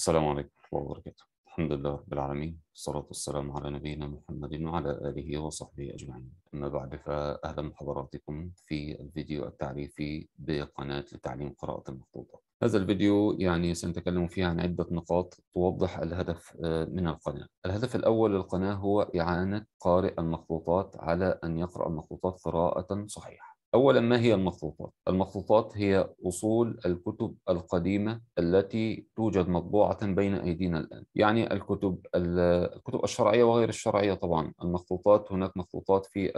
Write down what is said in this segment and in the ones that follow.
السلام عليكم ورحمة الله وبركاته الحمد لله رب العالمين والصلاة والسلام على نبينا محمد وعلى آله وصحبه أجمعين أما بعد فأهلا بحضراتكم في الفيديو التعريفي بقناة لتعليم قراءة المخطوطة هذا الفيديو يعني سنتكلم فيه عن عدة نقاط توضح الهدف آه، من القناة الهدف الأول للقناة هو إعانة قارئ المخطوطات على أن يقرأ المخطوطات قراءة صحيحة أولا ما هي المخطوطات؟ المخطوطات هي أصول الكتب القديمة التي توجد مطبوعة بين أيدينا الآن يعني الكتب الكتب الشرعية وغير الشرعية طبعا المخطوطات هناك مخطوطات في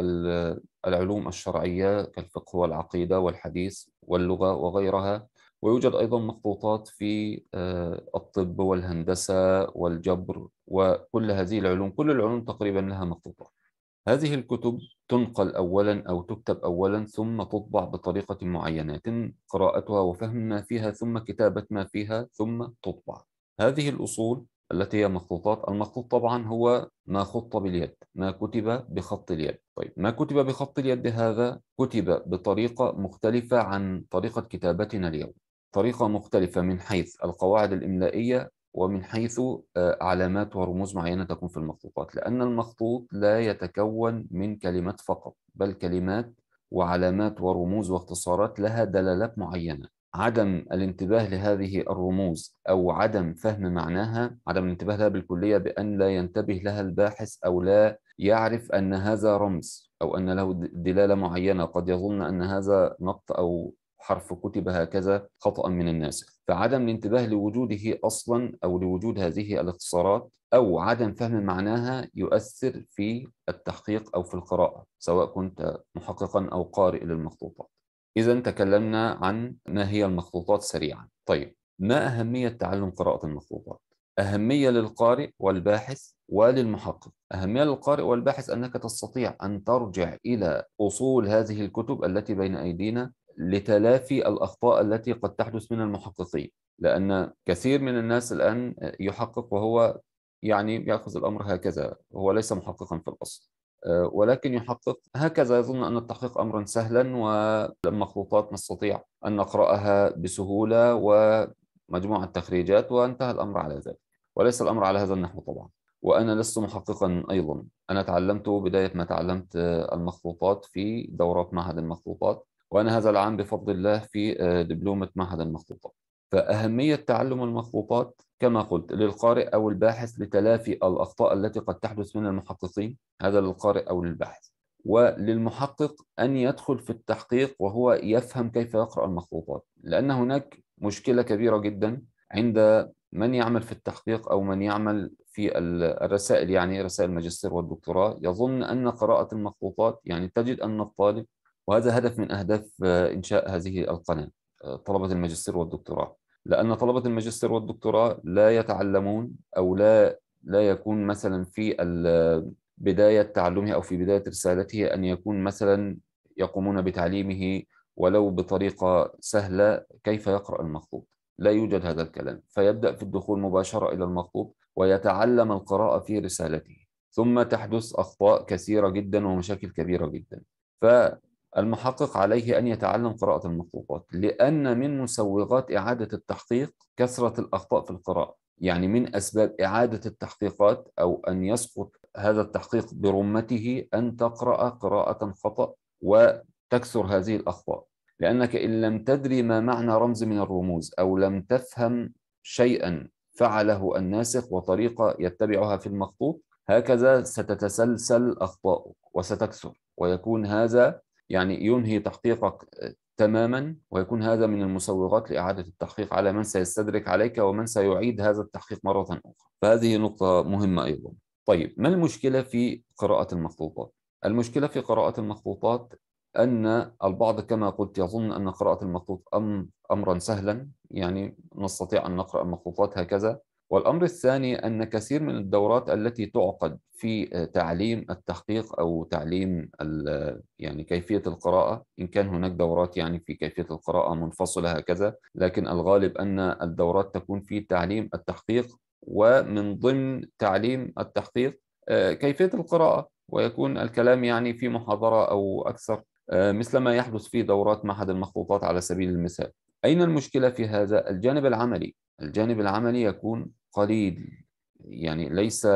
العلوم الشرعية كالفقه والعقيدة والحديث واللغة وغيرها ويوجد أيضا مخطوطات في آه، الطب والهندسة والجبر وكل هذه العلوم كل العلوم تقريبا لها مخطوطات هذه الكتب تنقل أولا أو تكتب أولا ثم تطبع بطريقة معينة يتم قراءتها وفهم ما فيها ثم كتابة ما فيها ثم تطبع هذه الأصول التي هي مخطوطات المخطوط طبعا هو ما خط باليد ما كتب بخط اليد طيب ما كتب بخط اليد هذا كتب بطريقة مختلفة عن طريقة كتابتنا اليوم طريقة مختلفة من حيث القواعد الإملائية ومن حيث آه، علامات ورموز معينة تكون في المخطوطات لأن المخطوط لا يتكون من كلمات فقط بل كلمات وعلامات ورموز واختصارات لها دلالات معينة عدم الانتباه لهذه الرموز أو عدم فهم معناها عدم الانتباه لها بالكلية بأن لا ينتبه لها الباحث أو لا يعرف أن هذا رمز أو أن له دلالة معينة قد يظن أن هذا نقط أو حرف كتب هكذا خطأ من الناس فعدم الانتباه لوجوده أصلا أو لوجود هذه الاختصارات أو عدم فهم معناها يؤثر في التحقيق أو في القراءة سواء كنت محققا أو قارئ للمخطوطات إذا تكلمنا عن ما هي المخطوطات سريعا طيب ما أهمية تعلم قراءة المخطوطات؟ أهمية للقارئ والباحث وللمحقق أهمية للقارئ والباحث أنك تستطيع أن ترجع إلى أصول هذه الكتب التي بين أيدينا لتلافي الأخطاء التي قد تحدث من المحققين لأن كثير من الناس الآن يحقق وهو يعني يأخذ الأمر هكذا هو ليس محققا في الأصل آه، ولكن يحقق هكذا يظن أن التحقيق أمرا سهلا والمخطوطات نستطيع أن نقرأها بسهولة ومجموعة تخريجات وانتهى الأمر على ذلك وليس الأمر على هذا النحو طبعا وأنا لست محققا أيضا أنا تعلمت بداية ما تعلمت آه، المخطوطات في دورات معهد المخطوطات وأنا هذا العام بفضل الله في آه، دبلومة معهد المخطوطات فأهمية تعلم المخطوطات كما قلت للقارئ أو الباحث لتلافي الأخطاء التي قد تحدث من المحققين هذا للقارئ أو للباحث وللمحقق أن يدخل في التحقيق وهو يفهم كيف يقرأ المخطوطات لأن هناك مشكلة كبيرة جدا عند من يعمل في التحقيق أو من يعمل في الرسائل يعني رسائل الماجستير والدكتوراه يظن أن قراءة المخطوطات يعني تجد أن الطالب وهذا هدف من أهداف آه، إنشاء هذه القناة آه، طلبة الماجستير والدكتوراه لأن طلبة الماجستير والدكتوراه لا يتعلمون أو لا لا يكون مثلا في آه، بداية تعلمه أو في بداية رسالته أن يكون مثلا يقومون بتعليمه ولو بطريقة سهلة كيف يقرأ المخطوط لا يوجد هذا الكلام فيبدأ في الدخول مباشرة إلى المخطوط ويتعلم القراءة في رسالته ثم تحدث أخطاء كثيرة جدا ومشاكل كبيرة جدا ف المحقق عليه أن يتعلم قراءة المخطوطات لأن من مسوغات إعادة التحقيق كثرة الأخطاء في القراءة يعني من أسباب إعادة التحقيقات أو أن يسقط هذا التحقيق برمته أن تقرأ قراءة خطأ وتكثر هذه الأخطاء لأنك إن لم تدري ما معنى رمز من الرموز أو لم تفهم شيئا فعله الناسخ وطريقة يتبعها في المخطوط هكذا ستتسلسل أخطائك وستكثر ويكون هذا يعني ينهي تحقيقك آه، تماما ويكون هذا من المسوغات لإعادة التحقيق على من سيستدرك عليك ومن سيعيد هذا التحقيق مرة أخرى فهذه نقطة مهمة أيضا طيب ما المشكلة في قراءة المخطوطات؟ المشكلة في قراءة المخطوطات أن البعض كما قلت يظن أن قراءة المخطوط أم أمرا سهلا يعني نستطيع أن نقرأ المخطوطات هكذا والأمر الثاني أن كثير من الدورات التي تعقد في آه، تعليم التحقيق أو تعليم يعني كيفية القراءة إن كان هناك دورات يعني في كيفية القراءة منفصلة هكذا لكن الغالب أن الدورات تكون في تعليم التحقيق ومن ضمن تعليم التحقيق آه، كيفية القراءة ويكون الكلام يعني في محاضرة أو أكثر آه، مثل ما يحدث في دورات معهد المخطوطات على سبيل المثال أين المشكلة في هذا الجانب العملي الجانب العملي يكون قليل يعني ليس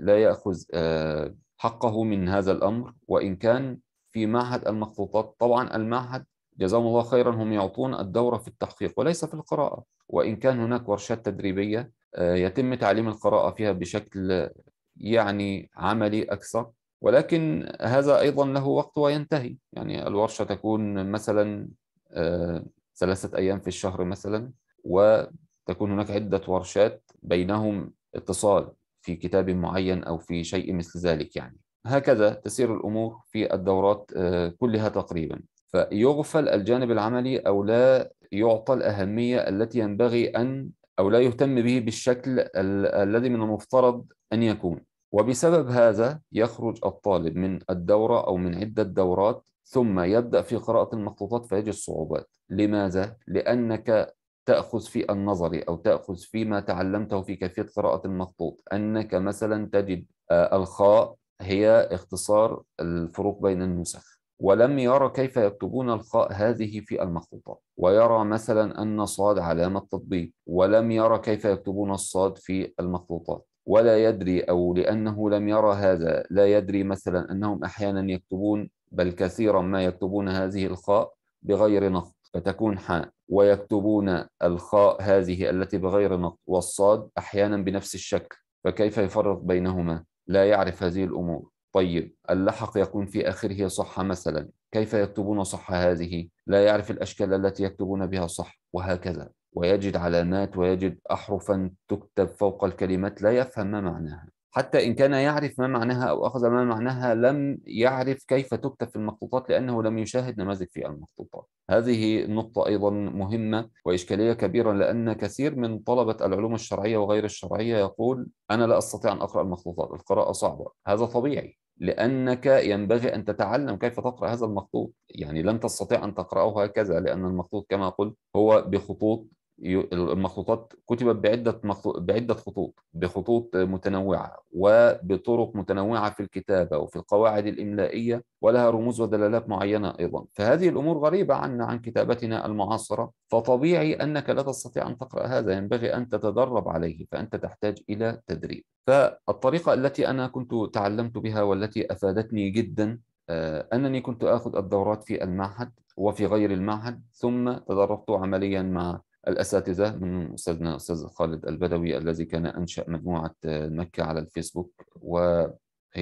لا يأخذ آه، حقه من هذا الأمر وإن كان في معهد المخطوطات طبعا المعهد جزاهم الله خيرا هم يعطون الدورة في التحقيق وليس في القراءة وإن كان هناك ورشات تدريبية آه، يتم تعليم القراءة فيها بشكل يعني عملي أكثر ولكن هذا أيضا له وقت وينتهي يعني الورشة تكون مثلا آه، ثلاثة أيام في الشهر مثلا و تكون هناك عدة ورشات بينهم اتصال في كتاب معين أو في شيء مثل ذلك يعني هكذا تسير الأمور في الدورات آه، كلها تقريبا فيغفل الجانب العملي أو لا يعطى الأهمية التي ينبغي أن أو لا يهتم به بالشكل ال- الذي من المفترض أن يكون وبسبب هذا يخرج الطالب من الدورة أو من عدة دورات ثم يبدأ في قراءة المخطوطات فيجد صعوبات لماذا؟ لأنك تأخذ في النظر أو تأخذ فيما تعلمته في كيفية قراءة المخطوط أنك مثلا تجد آه، الخاء هي اختصار الفروق بين النسخ ولم يرى كيف يكتبون الخاء هذه في المخطوطات ويرى مثلا أن صاد علامة تطبيق ولم يرى كيف يكتبون الصاد في المخطوطات ولا يدري أو لأنه لم يرى هذا لا يدري مثلا أنهم أحيانا يكتبون بل كثيرا ما يكتبون هذه الخاء بغير نقط فتكون حاء ويكتبون الخاء هذه التي بغير نقط والصاد أحيانا بنفس الشكل فكيف يفرق بينهما لا يعرف هذه الأمور طيب اللحق يكون في آخره صح مثلا كيف يكتبون صح هذه لا يعرف الأشكال التي يكتبون بها صح وهكذا ويجد علامات ويجد أحرفا تكتب فوق الكلمات لا يفهم ما معناها حتى إن كان يعرف ما معناها أو أخذ ما معناها لم يعرف كيف تكتب في المخطوطات لأنه لم يشاهد نماذج في المخطوطات هذه نقطة أيضا مهمة وإشكالية كبيرة لأن كثير من طلبة العلوم الشرعية وغير الشرعية يقول أنا لا أستطيع أن أقرأ المخطوطات القراءة صعبة هذا طبيعي لأنك ينبغي أن تتعلم كيف تقرأ هذا المخطوط يعني لن تستطيع أن تقرأه هكذا لأن المخطوط كما قلت هو بخطوط المخطوطات كتبت بعدة بعدة خطوط بخطوط متنوعة وبطرق متنوعة في الكتابة وفي القواعد الإملائية ولها رموز ودلالات معينة أيضا فهذه الأمور غريبة عن عن كتابتنا المعاصرة فطبيعي أنك لا تستطيع أن تقرأ هذا ينبغي أن تتدرب عليه فأنت تحتاج إلى تدريب فالطريقة التي أنا كنت تعلمت بها والتي أفادتني جدا آه، أنني كنت آخذ الدورات في المعهد وفي غير المعهد ثم تدربت عمليا مع الأساتذة من أستاذنا أستاذ خالد البدوي الذي كان أنشأ مجموعة آه، مكة على الفيسبوك وهي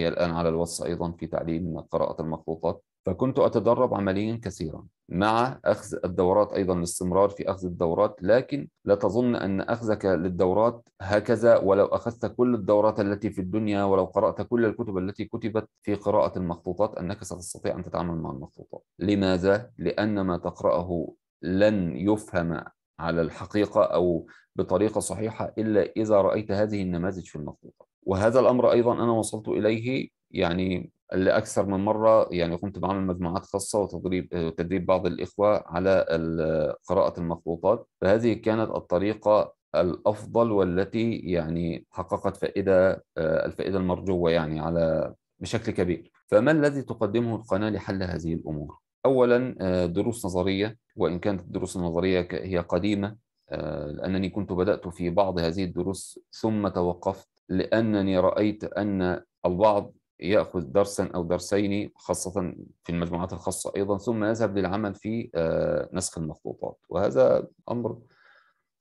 الآن على الوصف أيضا في تعليم قراءة المخطوطات فكنت أتدرب عمليا كثيرا مع أخذ الدورات أيضا الاستمرار في أخذ الدورات لكن لا تظن أن أخذك للدورات هكذا ولو أخذت كل الدورات التي في الدنيا ولو قرأت كل الكتب التي كتبت في قراءة المخطوطات أنك ستستطيع أن تتعامل مع المخطوطات لماذا؟ لأن ما تقرأه لن يفهم على الحقيقة أو بطريقة صحيحة إلا إذا رأيت هذه النماذج في المخلوقات وهذا الأمر أيضا أنا وصلت إليه يعني لأكثر من مرة يعني قمت بعمل مجموعات خاصة وتدريب تدريب بعض الإخوة على قراءة المخطوطات فهذه كانت الطريقة الأفضل والتي يعني حققت فائدة الفائدة المرجوة يعني على بشكل كبير فما الذي تقدمه القناة لحل هذه الأمور؟ أولا آه، دروس نظرية وإن كانت الدروس النظرية هي قديمة آه، لأنني كنت بدأت في بعض هذه الدروس ثم توقفت لأنني رأيت أن البعض يأخذ درسا أو درسين خاصة في المجموعات الخاصة أيضا ثم يذهب للعمل في آه، نسخ المخطوطات وهذا أمر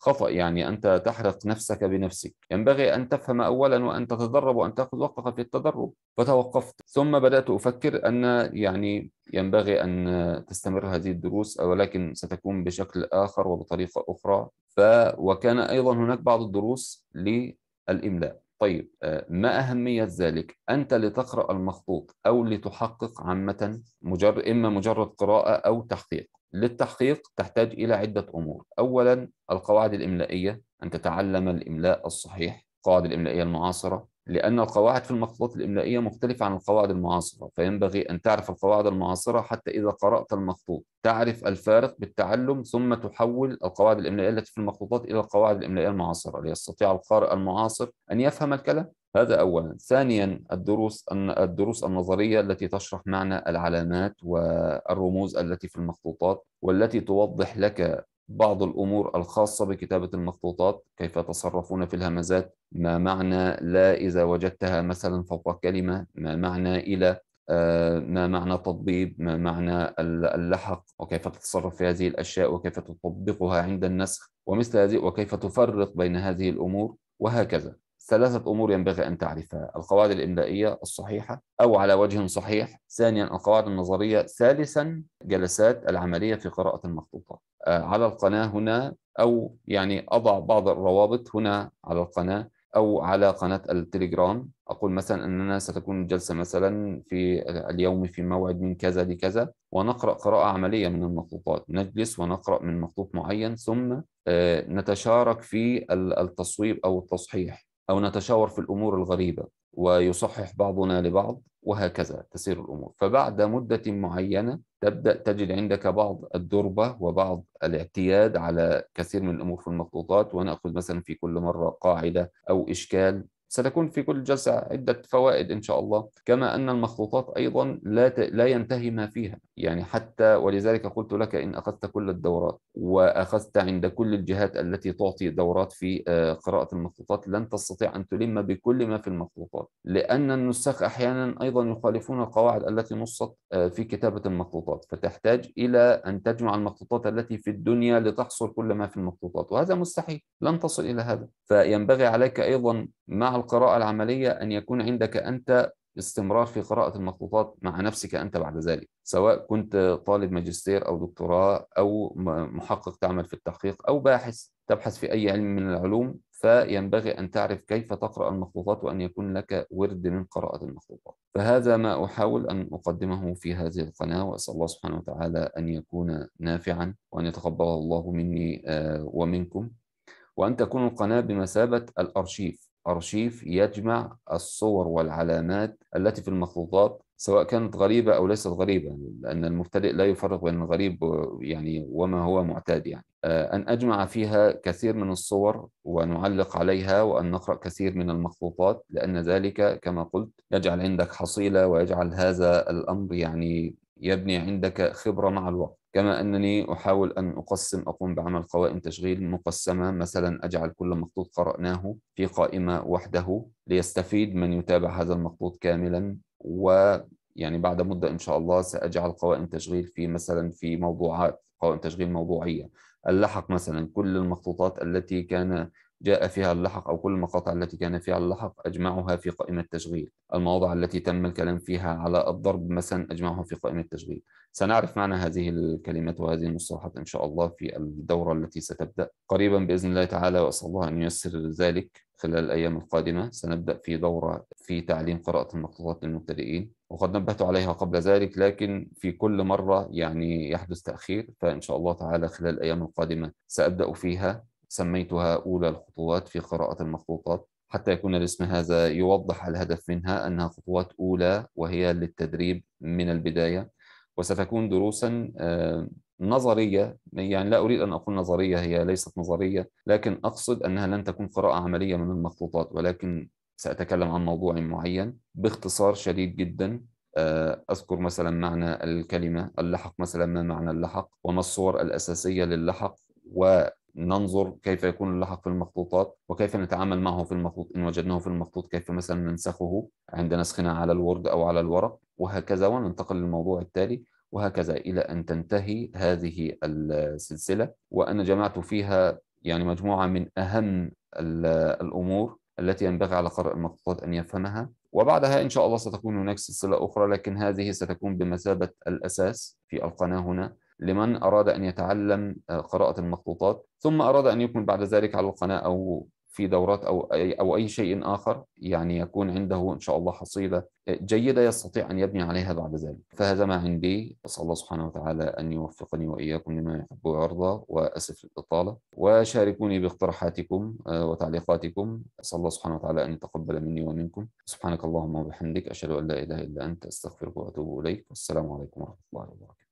خطأ يعني أنت تحرق نفسك بنفسك ينبغي أن تفهم أولا وأن تتدرب وأن تأخذ وقتك في التدرب فتوقفت ثم بدأت أفكر أن يعني ينبغي أن تستمر هذه الدروس ولكن ستكون بشكل آخر وبطريقة أخرى ف وكان أيضا هناك بعض الدروس للإملاء طيب آه، ما أهمية ذلك؟ أنت لتقرأ المخطوط أو لتحقق عامة مجر... إما مجرد قراءة أو تحقيق للتحقيق تحتاج إلى عدة أمور أولا القواعد الإملائية أن تتعلم الإملاء الصحيح القواعد الإملائية المعاصرة لأن القواعد في المخطوطات الإملائية مختلفة عن القواعد المعاصرة فينبغي أن تعرف القواعد المعاصرة حتى إذا قرأت المخطوط تعرف الفارق بالتعلم ثم تحول القواعد الإملائية التي في المخطوطات إلى القواعد الإملائية المعاصرة ليستطيع القارئ المعاصر أن يفهم الكلام هذا أولا ثانيا الدروس الدروس النظرية التي تشرح معنى العلامات والرموز التي في المخطوطات والتي توضح لك بعض الأمور الخاصة بكتابة المخطوطات كيف يتصرفون في الهمزات ما معنى لا إذا وجدتها مثلا فوق كلمة ما معنى إلى آه، ما معنى تطبيب ما معنى اللحق وكيف تتصرف في هذه الأشياء وكيف تطبقها عند النسخ ومثل هذه وكيف تفرق بين هذه الأمور وهكذا ثلاثة أمور ينبغي أن تعرفها القواعد الإملائية الصحيحة أو على وجه صحيح ثانيا القواعد النظرية ثالثا جلسات العملية في قراءة المخطوطات آه، على القناة هنا أو يعني أضع بعض الروابط هنا على القناة أو على قناة التليجرام أقول مثلا أننا ستكون الجلسة مثلا في اليوم في موعد من كذا لكذا ونقرأ قراءة عملية من المخطوطات نجلس ونقرأ من مخطوط معين ثم آه، نتشارك في التصويب أو التصحيح أو نتشاور في الأمور الغريبة ويصحح بعضنا لبعض وهكذا تسير الأمور فبعد مدة معينة تبدأ تجد عندك بعض الدربة وبعض الاعتياد على كثير من الأمور في المخطوطات ونأخذ مثلا في كل مرة قاعدة أو إشكال ستكون في كل جلسة عدة فوائد إن شاء الله كما أن المخطوطات أيضا لا, ت... لا ينتهي ما فيها يعني حتى ولذلك قلت لك إن أخذت كل الدورات وأخذت عند كل الجهات التي تعطي دورات في آه، قراءة المخطوطات لن تستطيع أن تلم بكل ما في المخطوطات لأن النساخ أحيانا أيضا يخالفون القواعد التي نصت آه، في كتابة المخطوطات فتحتاج إلى أن تجمع المخطوطات التي في الدنيا لتحصل كل ما في المخطوطات وهذا مستحيل لن تصل إلى هذا فينبغي عليك أيضا مع القراءة العملية أن يكون عندك أنت استمرار في قراءة المخطوطات مع نفسك أنت بعد ذلك سواء كنت طالب ماجستير أو دكتوراه أو محقق تعمل في التحقيق أو باحث تبحث في أي علم من العلوم فينبغي أن تعرف كيف تقرأ المخطوطات وأن يكون لك ورد من قراءة المخطوطات فهذا ما أحاول أن أقدمه في هذه القناة وأسأل الله سبحانه وتعالى أن يكون نافعا وأن يتقبل الله مني آه، ومنكم وأن تكون القناة بمثابة الأرشيف أرشيف يجمع الصور والعلامات التي في المخطوطات سواء كانت غريبة أو ليست غريبة لأن المبتدئ لا يفرق بين الغريب يعني وما هو معتاد يعني آه، أن أجمع فيها كثير من الصور ونعلق عليها وأن نقرأ كثير من المخطوطات لأن ذلك كما قلت يجعل عندك حصيلة ويجعل هذا الأمر يعني يبني عندك خبرة مع الوقت كما أنني أحاول أن أقسم أقوم بعمل قوائم تشغيل مقسمة مثلا أجعل كل مخطوط قرأناه في قائمة وحده ليستفيد من يتابع هذا المخطوط كاملا و يعني بعد مدة إن شاء الله سأجعل قوائم تشغيل في مثلا في موضوعات قوائم تشغيل موضوعية اللحق مثلا كل المخطوطات التي كان جاء فيها اللحق أو كل المقاطع التي كان فيها اللحق أجمعها في قائمة تشغيل المواضع التي تم الكلام فيها على الضرب مثلا أجمعها في قائمة تشغيل سنعرف معنى هذه الكلمات وهذه المصطلحات إن شاء الله في الدورة التي ستبدأ قريبا بإذن الله تعالى وأسأل الله أن ييسر ذلك خلال الأيام القادمة سنبدأ في دورة في تعليم قراءة المخطوطات للمبتدئين وقد نبهت عليها قبل ذلك لكن في كل مرة يعني يحدث تأخير فإن شاء الله تعالى خلال الأيام القادمة سأبدأ فيها سميتها أولى الخطوات في قراءة المخطوطات حتى يكون الاسم هذا يوضح الهدف منها أنها خطوات أولى وهي للتدريب من البداية وستكون دروسا آه، نظرية يعني لا أريد أن أقول نظرية هي ليست نظرية لكن أقصد أنها لن تكون قراءة عملية من المخطوطات ولكن سأتكلم عن موضوع معين باختصار شديد جدا آه، أذكر مثلا معنى الكلمة اللحق مثلا ما معنى اللحق وما الصور الأساسية للحق و ننظر كيف يكون اللحق في المخطوطات وكيف نتعامل معه في المخطوط إن وجدناه في المخطوط كيف مثلا ننسخه عند نسخنا على الورد أو على الورق وهكذا وننتقل للموضوع التالي وهكذا إلى أن تنتهي هذه السلسلة وأنا جمعت فيها يعني مجموعة من أهم الأمور التي ينبغي على قارئ المخطوطات أن يفهمها وبعدها إن شاء الله ستكون هناك سلسلة أخرى لكن هذه ستكون بمثابة الأساس في القناة هنا لمن أراد أن يتعلم آه، قراءة المخطوطات ثم أراد أن يكمل بعد ذلك على القناة أو في دورات أو أي, أو أي شيء آخر يعني يكون عنده إن شاء الله حصيلة آه، جيدة يستطيع أن يبني عليها بعد ذلك فهذا ما عندي أسأل الله سبحانه وتعالى أن يوفقني وإياكم لما يحب ويرضى وأسف الإطالة وشاركوني باقتراحاتكم آه، وتعليقاتكم أسأل الله سبحانه وتعالى أن يتقبل مني ومنكم سبحانك اللهم وبحمدك أشهد أن لا إله إلا أنت أستغفرك وأتوب إليك والسلام عليكم ورحمة الله وبركاته